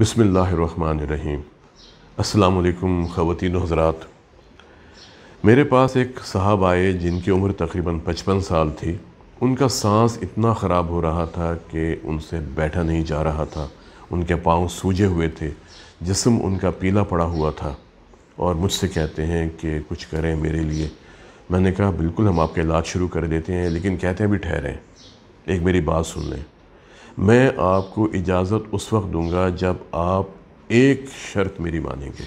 बसमीम अल्लाम ख़वान हज़रात मेरे पास एक साहब आए जिनकी उम्र तकरीबन पचपन साल थी उनका सांस इतना ख़राब हो रहा था कि उनसे बैठा नहीं जा रहा था उनके पाँव सूझे हुए थे जिसम उनका पीला पड़ा हुआ था और मुझसे कहते हैं कि कुछ करें मेरे लिए मैंने कहा बिल्कुल हम आपके इलाज शुरू कर देते हैं लेकिन कहते हैं भी ठहरें एक मेरी बात सुन लें मैं आपको इजाज़त उस वक्त दूंगा जब आप एक शर्त मेरी मानेंगे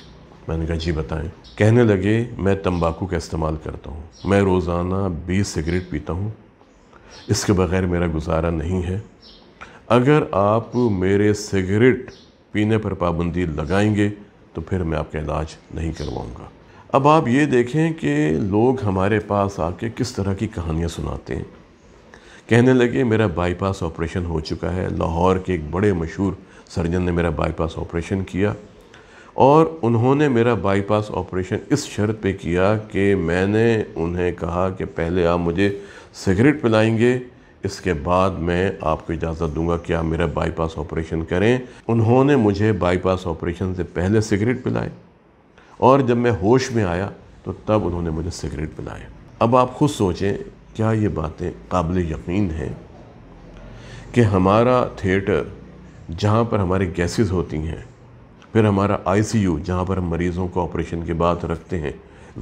मैंने कहा जी बताएं कहने लगे मैं तंबाकू का इस्तेमाल करता हूँ मैं रोज़ाना बीस सिगरेट पीता हूँ इसके बग़ैर मेरा गुजारा नहीं है अगर आप मेरे सिगरेट पीने पर पाबंदी लगाएंगे तो फिर मैं आपका इलाज नहीं करवाऊँगा अब आप ये देखें कि लोग हमारे पास आके किस तरह की कहानियाँ सुनाते हैं कहने लगे मेरा बाईपास ऑपरेशन हो चुका है लाहौर के एक बड़े मशहूर सर्जन ने मेरा बाईपास ऑपरेशन किया और उन्होंने मेरा बाईपास ऑपरेशन इस शर्त पे किया कि मैंने उन्हें कहा कि पहले आप मुझे सिगरेट पिलाएंगे इसके बाद मैं आपको इजाज़त दूंगा कि आप मेरा बाईपास ऑपरेशन करें उन्होंने मुझे बाईपास ऑपरेशन से पहले सिगरेट पिलाए और जब मैं होश में आया तो तब उन्होंने मुझे सिगरेट पिलाए अब आप खुद सोचें क्या ये बातें काबिल यकीन हैं कि हमारा थिएटर जहाँ पर हमारे गैसेस होती हैं फिर हमारा आईसीयू जहाँ पर हम मरीज़ों को ऑपरेशन के बाद रखते हैं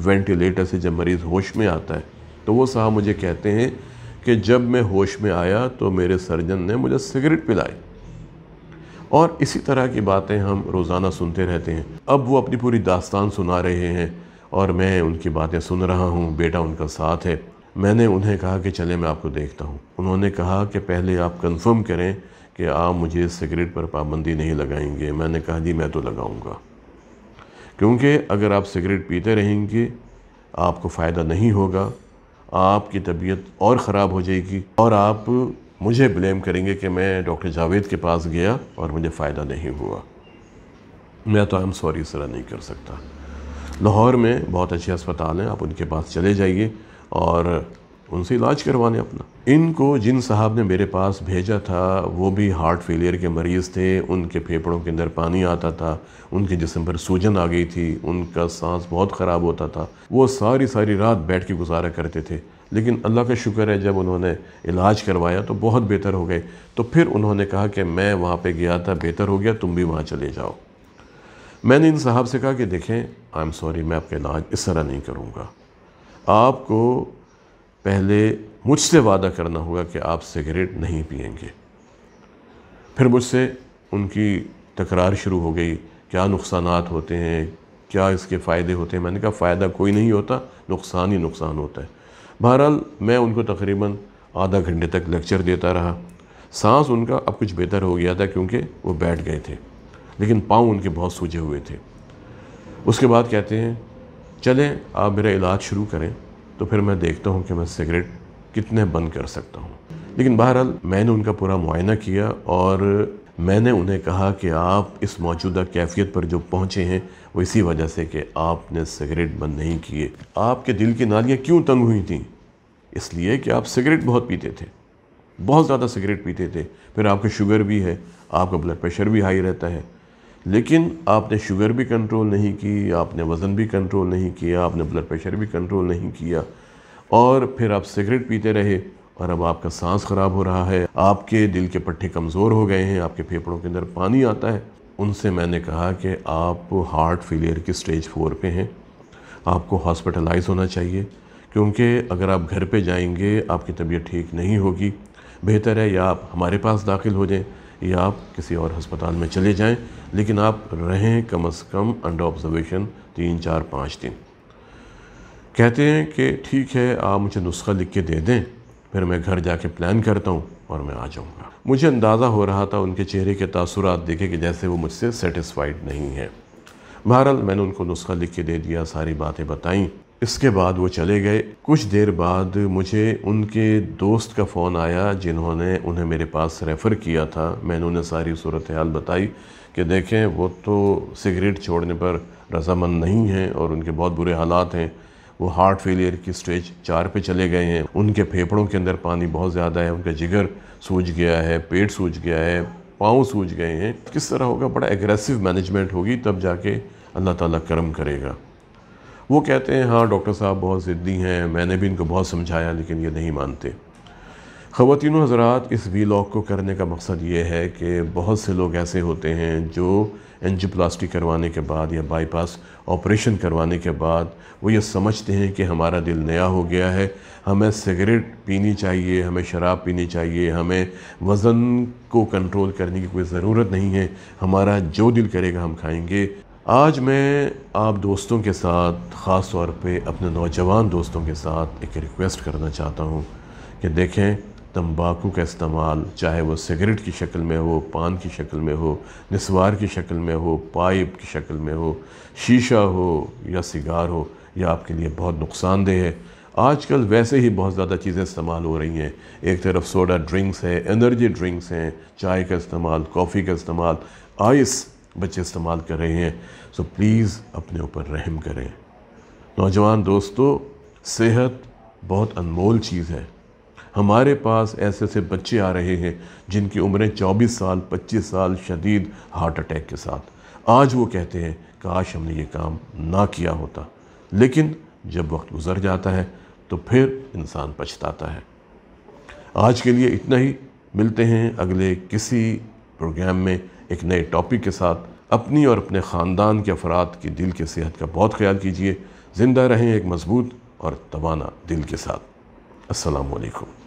वेंटिलेटर से जब मरीज़ होश में आता है तो वो साहब मुझे कहते हैं कि जब मैं होश में आया तो मेरे सर्जन ने मुझे सिगरेट पिलाई और इसी तरह की बातें हम रोज़ाना सुनते रहते हैं अब वो अपनी पूरी दास्तान सुना रहे हैं और मैं उनकी बातें सुन रहा हूँ बेटा उनका साथ है मैंने उन्हें कहा कि चले मैं आपको देखता हूँ उन्होंने कहा कि पहले आप कंफर्म करें कि आप मुझे सिगरेट पर पाबंदी नहीं लगाएंगे मैंने कहा जी मैं तो लगाऊंगा क्योंकि अगर आप सिगरेट पीते रहेंगे आपको फ़ायदा नहीं होगा आपकी तबीयत और ख़राब हो जाएगी और आप मुझे ब्लेम करेंगे कि मैं डॉक्टर जावेद के पास गया और मुझे फ़ायदा नहीं हुआ मैं तो आई सॉरी इस नहीं कर सकता लाहौर में बहुत अच्छे अस्पताल हैं आप उनके पास चले जाइए और उनसे इलाज करवाने अपना इनको जिन साहब ने मेरे पास भेजा था वो भी हार्ट फेलियर के मरीज़ थे उनके फेफड़ों के अंदर पानी आता था उनके जिसम पर सूजन आ गई थी उनका सांस बहुत ख़राब होता था वो सारी सारी रात बैठ के गुजारा करते थे लेकिन अल्लाह का शुक्र है जब उन्होंने इलाज करवाया तो बहुत बेहतर हो गए तो फिर उन्होंने कहा कि मैं वहाँ पर गया था बेहतर हो गया तुम भी वहाँ चले जाओ मैंने इन साहब से कहा कि देखें आई एम सॉरी मैं आपका इलाज इस तरह नहीं करूँगा आपको पहले मुझसे वादा करना होगा कि आप सिगरेट नहीं पियेंगे फिर मुझसे उनकी तकरार शुरू हो गई क्या नुकसान होते हैं क्या इसके फ़ायदे होते हैं मैंने कहा फ़ायदा कोई नहीं होता नुकसान ही नुकसान होता है बहरहाल मैं उनको तकरीबन आधा घंटे तक लेक्चर देता रहा सांस उनका अब कुछ बेहतर हो गया था क्योंकि वो बैठ गए थे लेकिन पाँव उनके बहुत सूझे हुए थे उसके बाद कहते हैं चलें आप मेरा इलाज शुरू करें तो फिर मैं देखता हूँ कि मैं सिगरेट कितने बंद कर सकता हूँ लेकिन बहरहाल मैंने उनका पूरा मुआयना किया और मैंने उन्हें कहा कि आप इस मौजूदा कैफियत पर जो पहुँचे हैं वो इसी वजह से कि आपने सिगरेट बंद नहीं किए आपके दिल की नालियाँ क्यों तंग हुई थी इसलिए कि आप सिगरेट बहुत पीते थे बहुत ज़्यादा सिगरेट पीते थे फिर आपका शुगर भी है आपका ब्लड प्रेशर भी हाई रहता है लेकिन आपने शुगर भी कंट्रोल नहीं की आपने वज़न भी कंट्रोल नहीं किया आपने ब्लड प्रेशर भी कंट्रोल नहीं किया और फिर आप सिगरेट पीते रहे और अब आपका सांस ख़राब हो रहा है आपके दिल के पट्टे कमज़ोर हो गए हैं आपके फेफड़ों के अंदर पानी आता है उनसे मैंने कहा कि आप हार्ट फेलियर की स्टेज फोर पे हैं आपको हॉस्पिटलाइज होना चाहिए क्योंकि अगर आप घर पे जाएंगे आपकी तबीयत ठीक नहीं होगी बेहतर है या आप हमारे पास दाखिल हो जाएं या आप किसी और हस्पताल में चले जाएं लेकिन आप रहें कम अज़ कम अंडर ऑब्जर्वेशन तीन चार पाँच दिन कहते हैं कि ठीक है आप मुझे नुस्खा लिख के दे दें फिर मैं घर जाके प्लान करता हूँ और मैं आ जाऊँगा मुझे अंदाज़ा हो रहा था उनके चेहरे के तासुरात देखे कि जैसे वो मुझसे सेटिसफाइड नहीं है बहरहाल मैंने उनको नुस्खा लिख के दे दिया सारी बातें बताईं इसके बाद वो चले गए कुछ देर बाद मुझे उनके दोस्त का फ़ोन आया जिन्होंने उन्हें मेरे पास रेफ़र किया था मैंने उन्हें सारी सूरत हाल बताई कि देखें वो तो सिगरेट छोड़ने पर रजामंद नहीं हैं और उनके बहुत बुरे हालात हैं वो हार्ट फेलियर की स्टेज चार पे चले गए हैं उनके फेफड़ों के अंदर पानी बहुत ज़्यादा है उनका जिगर सूज गया है पेट सूज गया है पाँव सूज गए हैं किस तरह होगा बड़ा एग्रेसिव मैनेजमेंट होगी तब जाके अल्लाह ताला करम करेगा वो कहते हैं हाँ डॉक्टर साहब बहुत ज़िद्दी हैं मैंने भी इनको बहुत समझाया लेकिन ये नहीं मानते ख़वान हजरात इस वीलॉग को करने का मकसद ये है कि बहुत से लोग ऐसे होते हैं जो एनजियोप्लास्टी करवाने के बाद या बाईपास ऑपरेशन करवाने के बाद वो ये समझते हैं कि हमारा दिल नया हो गया है हमें सिगरेट पीनी चाहिए हमें शराब पीनी चाहिए हमें वज़न को कंट्रोल करने की कोई ज़रूरत नहीं है हमारा जो दिल करेगा हम खाएंगे आज मैं आप दोस्तों के साथ ख़ास तौर पे अपने नौजवान दोस्तों के साथ एक रिक्वेस्ट करना चाहता हूँ कि देखें तंबाकू का इस्तेमाल चाहे वो सिगरेट की शक्ल में हो पान की शक्ल में हो नस्वार की शक्ल में हो पाइप की शक्ल में हो शीशा हो या सिगार हो यह आपके लिए बहुत नुकसानदेह है आजकल वैसे ही बहुत ज़्यादा चीज़ें इस्तेमाल हो रही हैं एक तरफ सोडा ड्रिंक्स है एनर्जी ड्रिंक्स हैं चाय का इस्तेमाल कॉफ़ी का इस्तेमाल आइस बच्चे इस्तेमाल कर रहे हैं सो प्लीज़ अपने ऊपर रहम करें नौजवान दोस्तों सेहत बहुत अनमोल चीज़ है हमारे पास ऐसे ऐसे बच्चे आ रहे हैं जिनकी उम्रें 24 साल 25 साल शदीद हार्ट अटैक के साथ आज वो कहते हैं काश हमने ये काम ना किया होता लेकिन जब वक्त गुजर जाता है तो फिर इंसान पछताता है आज के लिए इतना ही मिलते हैं अगले किसी प्रोग्राम में एक नए टॉपिक के साथ अपनी और अपने ख़ानदान के अफराद की दिल के सेहत का बहुत ख्याल कीजिए ज़िंदा रहें एक मज़बूत और तवाना दिल के साथ असलकम